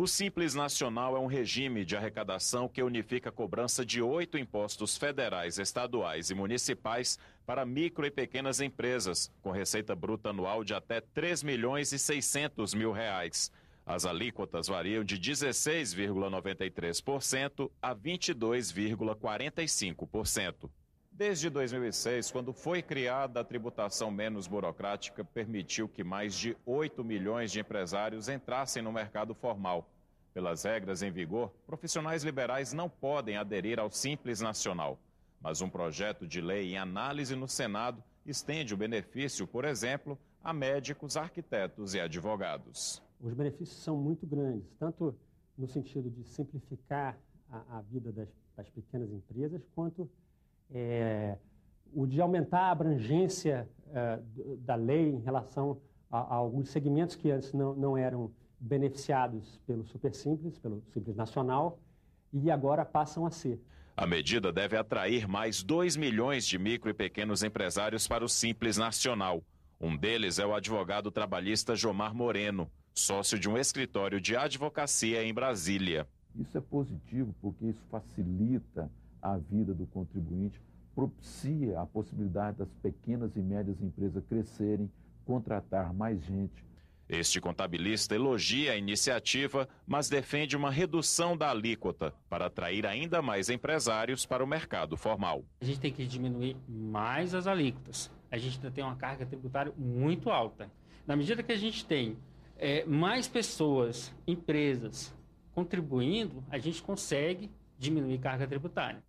O Simples Nacional é um regime de arrecadação que unifica a cobrança de oito impostos federais, estaduais e municipais para micro e pequenas empresas, com receita bruta anual de até 3 milhões e 600 mil reais. As alíquotas variam de 16,93% a 22,45%. Desde 2006, quando foi criada a tributação menos burocrática, permitiu que mais de 8 milhões de empresários entrassem no mercado formal. Pelas regras em vigor, profissionais liberais não podem aderir ao Simples Nacional. Mas um projeto de lei em análise no Senado estende o benefício, por exemplo, a médicos, arquitetos e advogados. Os benefícios são muito grandes, tanto no sentido de simplificar a, a vida das, das pequenas empresas, quanto é, o de aumentar a abrangência é, da lei em relação a, a, alguns segmentos que antes não, não eram beneficiados pelo Super Simples, pelo Simples Nacional, e agora passam a ser. A medida deve atrair mais 2 milhões de micro e pequenos empresários para o Simples Nacional. Um deles é o advogado trabalhista Jomar Moreno, sócio de um escritório de advocacia em Brasília. Isso é positivo porque isso facilita a vida do contribuinte, propicia a possibilidade das pequenas e médias empresas crescerem, contratar mais gente. Este contabilista elogia a iniciativa, mas defende uma redução da alíquota para atrair ainda mais empresários para o mercado formal. A gente tem que diminuir mais as alíquotas. A gente ainda tem uma carga tributária muito alta. Na medida que a gente tem é, mais pessoas, empresas contribuindo, a gente consegue diminuir carga tributária.